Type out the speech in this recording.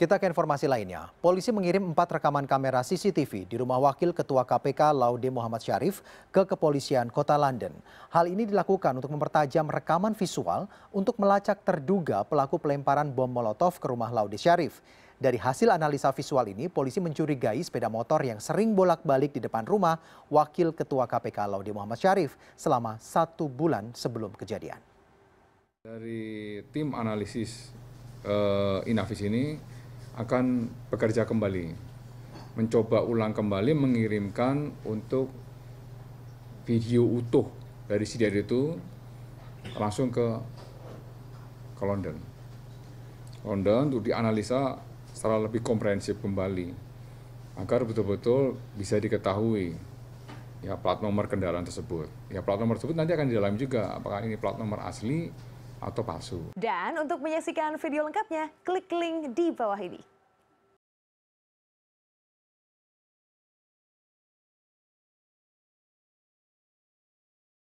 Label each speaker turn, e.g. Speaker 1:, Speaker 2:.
Speaker 1: Kita ke informasi lainnya. Polisi mengirim empat rekaman kamera CCTV di rumah Wakil Ketua KPK Laude Muhammad Syarif ke Kepolisian Kota London. Hal ini dilakukan untuk mempertajam rekaman visual untuk melacak terduga pelaku pelemparan bom Molotov ke rumah Laude Syarif. Dari hasil analisa visual ini, polisi mencurigai sepeda motor yang sering bolak-balik di depan rumah Wakil Ketua KPK Laude Muhammad Syarif selama satu bulan sebelum kejadian.
Speaker 2: Dari tim analisis uh, Inavis ini, akan bekerja kembali, mencoba ulang kembali mengirimkan untuk video utuh dari si dari itu langsung ke ke London. London untuk dianalisa secara lebih komprehensif kembali agar betul-betul bisa diketahui ya plat nomor kendaraan tersebut. Ya plat nomor tersebut nanti akan didalami juga apakah ini plat nomor asli atau palsu.
Speaker 1: Dan untuk menyaksikan video lengkapnya, klik link di bawah ini.